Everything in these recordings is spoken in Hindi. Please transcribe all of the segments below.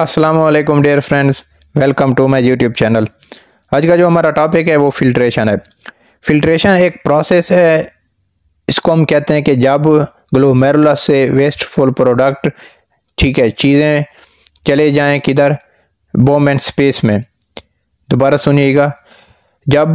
Aslam dear friends welcome to my YouTube channel आज का जो हमारा टॉपिक है वो फिल्ट्रेशन है फिल्ट्रेशन एक प्रोसेस है इसको हम कहते हैं कि जब ग्लोमेरुला से वेस्टफुल प्रोडक्ट ठीक है चीज़ें चले जाएं किधर बोम एंड स्पेस में दोबारा सुनिएगा जब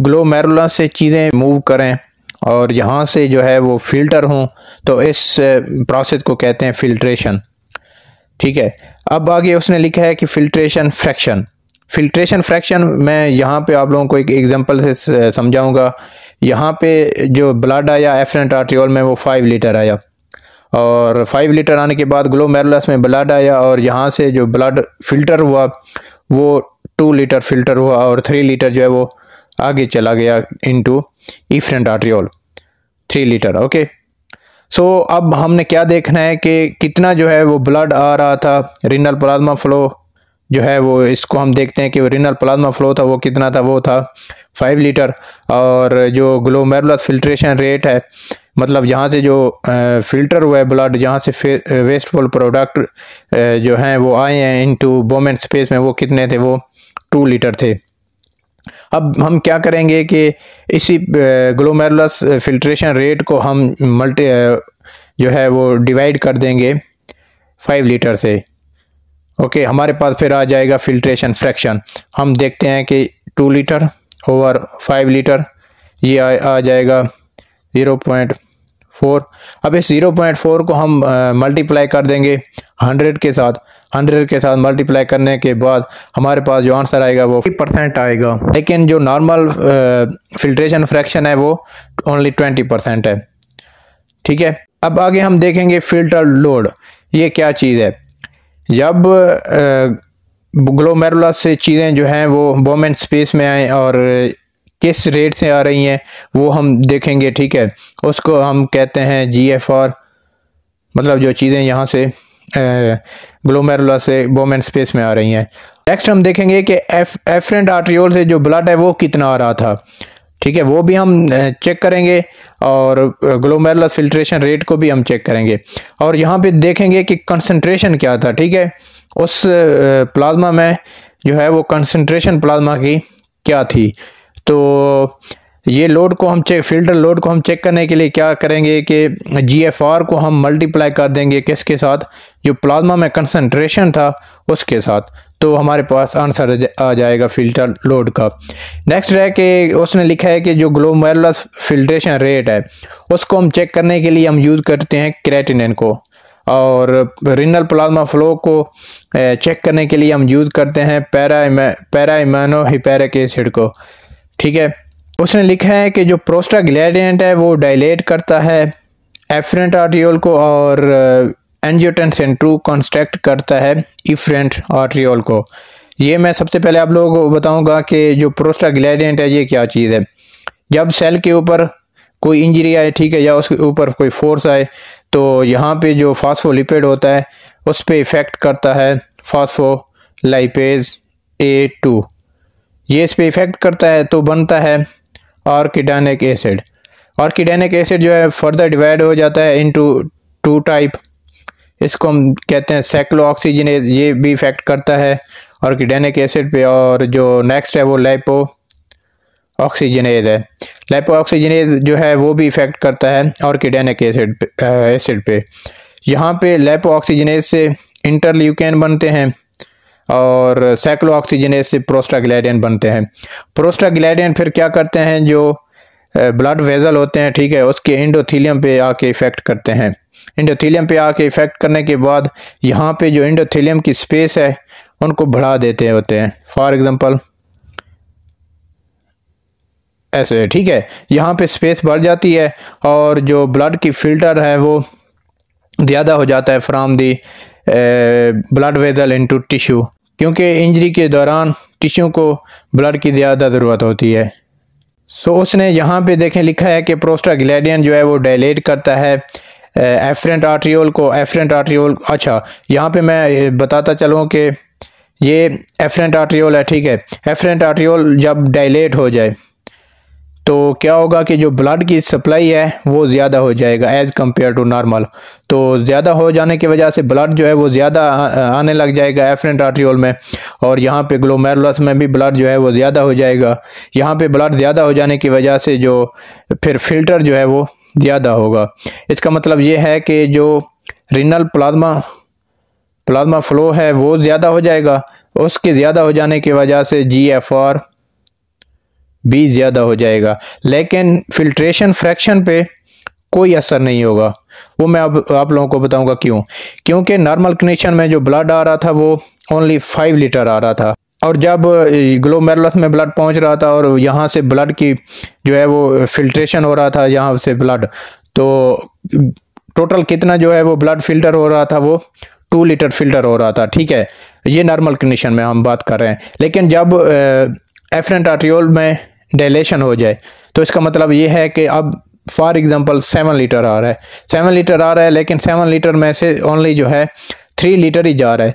ग्लोमेरुला से चीज़ें मूव करें और यहाँ से जो है वो फिल्टर हों तो इस प्रोसेस को कहते हैं फिल्ट्रेशन ठीक है अब आगे उसने लिखा है कि फिल्ट्रेशन फ्रैक्शन फिल्ट्रेशन फ्रैक्शन मैं यहाँ पे आप लोगों को एक एग्जांपल से समझाऊंगा यहाँ पे जो ब्लड आया एफरेंट आर्ट्रियोल में वो फाइव लीटर आया और फाइव लीटर आने के बाद ग्लोमेरुलस में ब्लड आया और यहाँ से जो ब्लड फिल्टर हुआ वो टू लीटर फिल्टर हुआ और थ्री लीटर जो है वो आगे चला गया into efferent arteriole three litre okay so so, अब हमने क्या देखना है कि कितना जो है वो ब्लड आ रहा था रिनल प्लाज्मा फ्लो जो है वो इसको हम देखते हैं कि रिनल प्लाज्मा फ्लो था वो कितना था वो था फाइव लीटर और जो ग्लोमेरुलस फिल्ट्रेशन रेट है मतलब यहाँ से जो फिल्टर हुआ है ब्लड यहाँ से वेस्टफुल प्रोडक्ट जो हैं वो आए हैं इनटू बोमेंट स्पेस में वो कितने थे वो टू लीटर थे अब हम क्या करेंगे कि इसी ग्लोमेरुलस फिल्ट्रेशन रेट को हम मल्टी जो है वो डिवाइड कर देंगे फाइव लीटर से ओके हमारे पास फिर आ जाएगा फिल्ट्रेशन फ्रैक्शन हम देखते हैं कि two litre over five litre ये आ, आ जाएगा ज़ीरो पॉइंट फोर अब इस ज़ीरो पॉइंट फोर को हम मल्टीप्लाई कर देंगे हंड्रेड के साथ हंड्रेड के साथ मल्टीप्लाई करने के बाद हमारे पास जो आंसर आएगा वो परसेंट आएगा लेकिन जो नॉर्मल फिल्ट्रेशन फ्रैक्शन है वो ओनली ट्वेंटी परसेंट है ठीक है अब आगे हम देखेंगे फिल्टर लोड ये क्या चीज़ है जब ग्लोमेरुला से चीज़ें जो हैं वो बोमेंट स्पेस में आए और किस रेट से आ रही हैं वो हम देखेंगे ठीक है उसको हम कहते हैं जी एफ आर मतलब जो चीज़ें यहाँ से ग्लोमेरुला से वोमेन स्पेस में आ रही हैं नेक्स्ट हम देखेंगे कि एफरेंट आर्ट्रियोल से जो ब्लड है वो कितना आ रहा था ठीक है वो भी हम चेक करेंगे और ग्लोमेरुलस फिल्ट्रेशन रेट को भी हम चेक करेंगे और यहाँ पे देखेंगे कि कंसनट्रेशन क्या था ठीक है उस प्लाज्मा में जो है वो कंसनट्रेशन प्लाज्मा की क्या थी तो ये लोड को हम चेक फिल्टर लोड को हम चेक करने के लिए क्या करेंगे कि जी एफ आर को हम मल्टीप्लाई कर देंगे किसके साथ जो प्लाज्मा में कंसनट्रेशन था उसके साथ तो हमारे पास आंसर आ जाएगा फिल्टर लोड का नेक्स्ट है कि उसने लिखा है कि जो ग्लोमेरुलस फिल्ट्रेशन रेट है उसको हम चेक करने के लिए हम यूज़ करते हैं क्रेटिनन को और रिनल प्लाज्मा फ्लो को चेक करने के लिए हम यूज़ करते हैं पैरा पैराइमानो हिपेरिक एसिड को ठीक है उसने लिखा है कि जो प्रोस्टाग्लैडियंट है वो डायलेट करता है एफरेंट आर्टियोल को और एनजियोटेंसन टू कॉन्स्ट्रैक्ट करता है इफरेंट आर्टियोल को ये मैं सबसे पहले आप लोगों को बताऊंगा कि जो प्रोस्टाग्लैडियंट है ये क्या चीज़ है जब सेल के ऊपर कोई इंजरी आए ठीक है या उसके ऊपर कोई फोर्स आए तो यहाँ पे जो फास्फोलिपिड होता है उस पर इफ़ेक्ट करता है फास्फोलाइपेज ए टू ये इस पर इफ़ेक्ट करता है तो बनता है और किडानिक एसिड और किडानिक एसिड जो है फर्दर डिवाइड हो जाता है इनटू टू टाइप इसको हम कहते हैं सैक्लो ऑक्सीजनेज ये भी इफेक्ट करता है और किडानिक एसिड पे और जो नेक्स्ट है वो लाइपो ऑक्सीजनेज है लाइपो ऑक्सीजनेज जो है वो भी इफेक्ट करता है और किडानिक एसिड एसिड पे यहाँ पे लाइपो ऑक्सीजनेज से इंटरल्यूकैन बनते हैं और सैकड़ों ऑक्सीजनेस से प्रोस्टाग्लैडियन बनते हैं प्रोस्टाग्लैडियन फिर क्या करते हैं जो ब्लड वेजल होते हैं ठीक है उसके इंडोथीलियम पे आके इफ़ेक्ट करते हैं इंडोथीलियम पे आके इफ़ेक्ट करने के बाद यहाँ पे जो इंडोथीलियम की स्पेस है उनको बढ़ा देते होते हैं फॉर एग्ज़ाम्पल ऐसे ठीक है यहाँ पे स्पेस बढ़ जाती है और जो ब्लड की फ़िल्टर है वो ज़्यादा हो जाता है from the blood vessel into tissue क्योंकि इंजरी के दौरान टिश्यू को ब्लड की ज़्यादा ज़रूरत होती है सो उसने यहाँ पे देखें लिखा है कि प्रोस्टा ग्लेडियन जो है वो डायलेट करता है एफरेंट आर्ट्रियोल को एफरेंट आर्ट्रियोल अच्छा यहाँ पे मैं बताता चलूँ कि ये एफरेंट आर्ट्रियोल है ठीक है एफरेंट आर्ट्रियोल जब डायलेट हो जाए तो क्या होगा कि जो ब्लड की सप्लाई है वो ज़्यादा हो जाएगा एज़ कम्पेयर टू नॉर्मल तो ज़्यादा हो जाने की वजह से ब्लड जो है वो ज़्यादा आने लग जाएगा एफरेंट आर्ट्रियोल में और यहाँ पे ग्लोमेरुलस में भी ब्लड जो है वो ज़्यादा हो जाएगा यहाँ पे ब्लड ज़्यादा हो जाने की वजह से जो फिर फिल्टर जो है वो ज़्यादा होगा इसका मतलब ये है कि जो रिनल प्लाज्मा प्लाज्मा फ्लो है वो ज़्यादा हो जाएगा उसके ज़्यादा हो जाने की वजह से जी एफ आर भी ज़्यादा हो जाएगा लेकिन फिल्ट्रेशन फ्रैक्शन पे कोई असर नहीं होगा वो मैं अब आप, आप लोगों को बताऊंगा क्यों क्योंकि नॉर्मल कनेक्शन में जो ब्लड आ रहा था वो ओनली फाइव लीटर आ रहा था और जब ग्लोमेरुलस में ब्लड पहुंच रहा था और यहाँ से ब्लड की जो है वो फिल्ट्रेशन हो रहा था यहाँ से ब्लड तो टोटल कितना जो है वो ब्लड फिल्टर हो रहा था वो टू लीटर फिल्टर हो रहा था ठीक है ये नॉर्मल कंडीशन में हम बात कर रहे हैं लेकिन जब एफरेंट आर्टियोल में डेलेशन हो जाए तो इसका मतलब ये है कि अब फॉर एग्ज़ाम्पल सेवन लीटर आ रहा है सेवन लीटर आ रहा है लेकिन सेवन लीटर में से ओनली जो है थ्री लीटर ही जा रहा है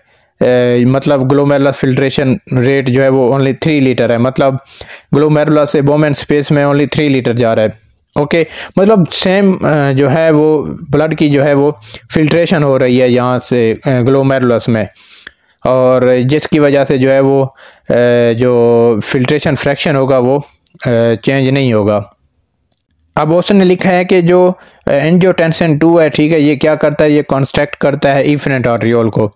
ए, मतलब ग्लोमेरुलस फिल्ट्रेशन रेट जो है वो ओनली थ्री लीटर है मतलब ग्लोमेरुलस से बोमेन स्पेस में ओनली थ्री लीटर जा रहा है ओके मतलब सेम जो है वो ब्लड की जो है वो फिल्ट्रेशन हो रही है यहाँ से ग्लोमेरुलस में और जिसकी वजह से जो है वो जो फिल्ट्रेशन फ्रैक्शन होगा वो चेंज नहीं होगा अब उसने लिखा है कि जो एनजियो टेंसन टू है ठीक है ये क्या करता है ये कॉन्स्ट्रैक्ट करता है और ऑरियोल को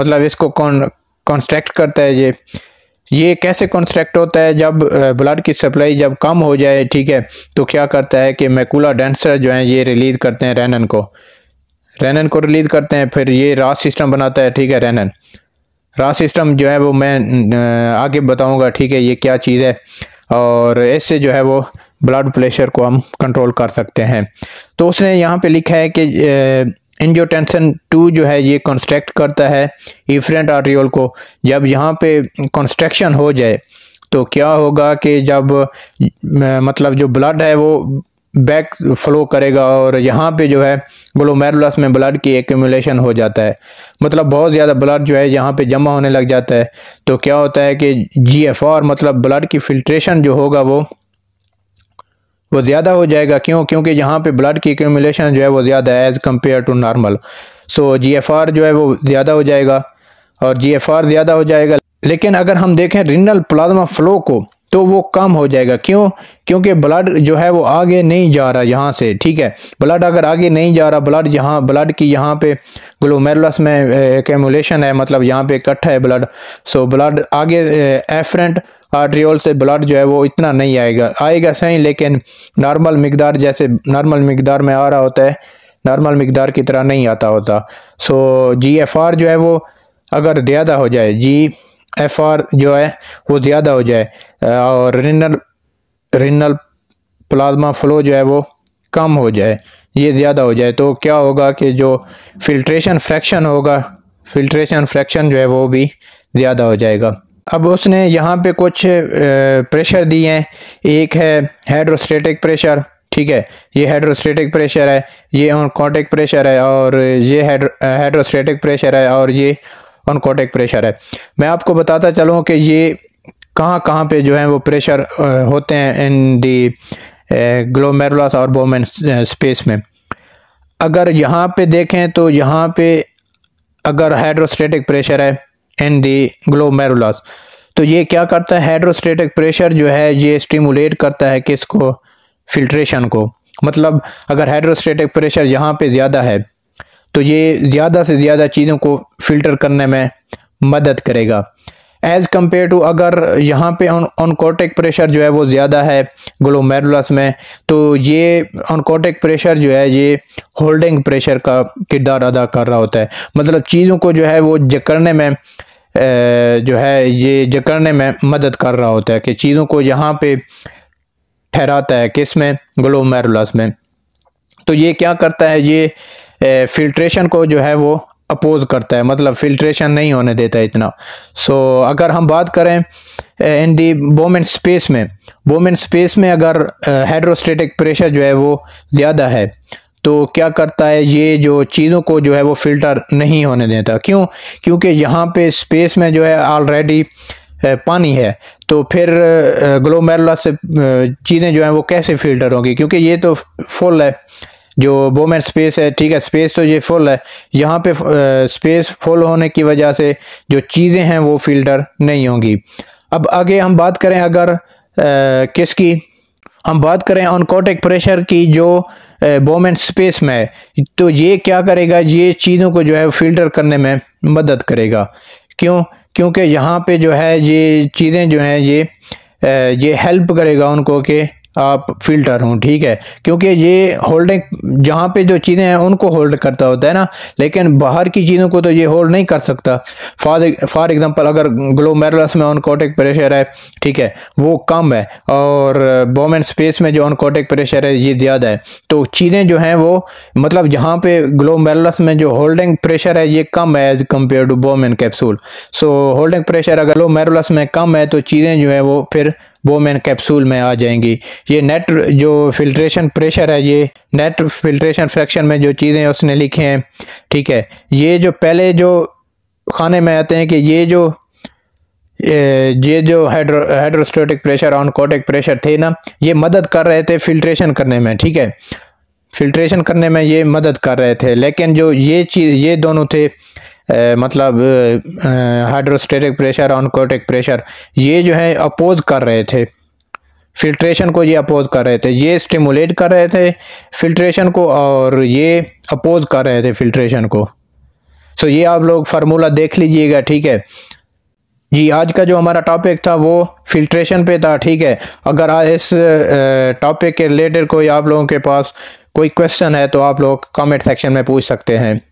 मतलब इसको कौन कॉन्स्ट्रैक्ट करता है ये ये कैसे कॉन्स्ट्रैक्ट होता है जब ब्लड की सप्लाई जब कम हो जाए ठीक है तो क्या करता है कि मैकूला डेंसर जो है ये रिलीज करते हैं रैनन को रैनन को रिलीज करते हैं फिर ये रास सिस्टम बनाता है ठीक है रैनन रा सिस्टम जो है वो मैं आगे बताऊंगा ठीक है ये क्या चीज़ है और इससे जो है वो ब्लड प्रेशर को हम कंट्रोल कर सकते हैं तो उसने यहाँ पे लिखा है कि इंजोटेंसन टू जो है ये कंस्ट्रक्ट करता है इफ्रेंट आर्टियोल को जब यहाँ पे कंस्ट्रक्शन हो जाए तो क्या होगा कि जब मतलब जो ब्लड है वो बैक फ्लो करेगा और यहाँ पे जो है ग्लोमेरुलस में ब्लड की एक्यूमुलेशन हो जाता है मतलब बहुत ज़्यादा ब्लड जो है यहाँ पे जमा होने लग जाता है तो क्या होता है कि जीएफआर मतलब ब्लड की फिल्ट्रेशन जो होगा वो वो ज़्यादा हो जाएगा क्यों क्योंकि यहाँ पे ब्लड की एक्यूमुलेशन जो है वो ज़्यादा है as compare to normal so are जो है वो ज़्यादा हो जाएगा और आर ज़्यादा हो जाएगा लेकिन अगर हम देखें रिनल प्लाज्मा फ्लो को तो वो कम हो जाएगा क्यों क्योंकि ब्लड जो है वो आगे नहीं जा रहा यहाँ से ठीक है ब्लड अगर आगे नहीं जा रहा ब्लड यहाँ ब्लड की यहाँ पे ग्लोमेरुलस में एकमुलेशन है मतलब यहाँ पे इकट्ठा है ब्लड सो ब्लड आगे एफरेंट आर्ट्रियोल से ब्लड जो है वो इतना नहीं आएगा आएगा सही लेकिन नॉर्मल मकदार जैसे नॉर्मल मकदार में आ रहा होता है नॉर्मल मकदार की तरह नहीं आता होता सो जी एफ आर जो है वो अगर ज़्यादा हो जाए जी एफ आर जो है वो ज़्यादा हो जाए और रिनल रिनल प्लाज्मा फ़्लो जो है वो कम हो जाए ये ज़्यादा हो जाए तो क्या होगा कि जो फिल्ट्रेशन फ्रैक्शन होगा फिल्ट्रेशन फ्रैक्शन जो है वो भी ज़्यादा हो जाएगा अब उसने यहाँ पे कुछ प्रेशर दिए हैं एक है हाइड्रोस्टेटिक प्रेशर ठीक है ये हाइड्रोस्टेटिक प्रेशर है ये ऑनकोटिक प्रेशर है और ये हाइड्रोस्टेटिक प्रेशर है और ये ऑनकोटिक प्रेशर है मैं आपको बताता चलूँ कि ये कहाँ कहाँ पे जो है वो प्रेशर होते हैं इन दी ग्लोमेरुलस और बोमेन स्पेस में अगर यहाँ पे देखें तो यहाँ पे अगर हाइड्रोस्टेटिक प्रेशर है इन दी ग्लोमेरुलस तो ये क्या करता है हाइड्रोस्टेटिक प्रेशर जो है ये स्टिमुलेट करता है किसको फिल्ट्रेशन को मतलब अगर हाइड्रोस्टेटिक प्रेशर यहाँ पे ज़्यादा है तो ये ज़्यादा से ज़्यादा चीज़ों को फिल्टर करने में मदद करेगा एज़ कम्पेयर टू अगर यहाँ पे ऑनकोटिक प्रेशर जो है वो ज़्यादा है ग्लोमेरुलस में तो ये ऑनकोटिक प्रेशर जो है ये होल्डिंग प्रेशर का किरदार अदा कर रहा होता है मतलब चीज़ों को जो है वो जकड़ने में जो है ये जकड़ने में मदद कर रहा होता है कि चीज़ों को यहाँ पे ठहराता है किस में ग्लोमेरुलस में तो ये क्या करता है ये फिल्ट्रेशन को जो है वो अपोज करता है मतलब फिल्ट्रेशन नहीं होने देता इतना सो so, अगर हम बात करें इन दी बोमेंट स्पेस में बोमेंट स्पेस में अगर हाइड्रोस्टेटिक प्रेशर जो है वो ज़्यादा है तो क्या करता है ये जो चीज़ों को जो है वो फ़िल्टर नहीं होने देता क्यों क्योंकि यहाँ पे स्पेस में जो है ऑलरेडी पानी है तो फिर ग्लोमेरुला से चीज़ें जो हैं वो कैसे फ़िल्टर होंगी क्योंकि ये तो फुल है जो बोमेर स्पेस है ठीक है स्पेस तो ये फुल है यहाँ पे स्पेस फुल होने की वजह से जो चीज़ें हैं वो फिल्टर नहीं होंगी अब आगे हम बात करें अगर किसकी हम बात करें ऑनकोटिक प्रेशर की जो बोमेंट स्पेस में तो ये क्या करेगा ये चीज़ों को जो है फिल्टर करने में मदद करेगा क्यों क्योंकि यहाँ पे जो है ये चीज़ें जो हैं ये ये हेल्प करेगा उनको कि आप फिल्टर हूँ ठीक है क्योंकि ये होल्डिंग जहाँ पे जो चीज़ें हैं उनको होल्ड करता होता है ना लेकिन बाहर की चीज़ों को तो ये होल्ड नहीं कर सकता फॉर फॉर एग्जांपल अगर ग्लोमेरुलस में ऑनकोटिक प्रेशर है ठीक है वो कम है और बोमेन स्पेस में जो ऑनकोटिक प्रेशर है ये ज़्यादा है तो चीज़ें जो हैं वो मतलब जहाँ पे ग्लोमेरुलस में जो होल्डिंग प्रेशर है ये कम है as compare to Bowman capsule so holding pressure अगर ग्लोमेरुलस में कम है तो चीज़ें जो हैं वो फिर बोमेन कैप्सूल में आ जाएंगी ये नेट जो फिल्ट्रेशन प्रेशर है ये नेट फिल्ट्रेशन फ्रैक्शन में जो चीज़ें उसने लिखी हैं ठीक है ये जो पहले जो खाने में आते हैं कि ये जो ये जो hydro hydrostatic pressure oncotic pressure थे ना ये मदद कर रहे थे फिल्ट्रेशन करने में ठीक है फिल्ट्रेशन करने में ये मदद कर रहे थे लेकिन जो ये चीज़ ये दोनों थे मतलब हाइड्रोस्टेटिक प्रेशर और कोटिक प्रेशर ये जो है अपोज कर रहे थे फिल्ट्रेशन को ये अपोज कर रहे थे ये स्टिमुलेट कर रहे थे फिल्ट्रेशन को और ये अपोज कर रहे थे फिल्ट्रेशन को सो ये आप लोग फार्मूला देख लीजिएगा ठीक है जी आज का जो हमारा टॉपिक था वो फिल्ट्रेशन पे था ठीक है अगर इस टॉपिक के रिलेटेड कोई आप लोगों के पास कोई क्वेश्चन है तो आप लोग कमेंट सेक्शन में पूछ सकते हैं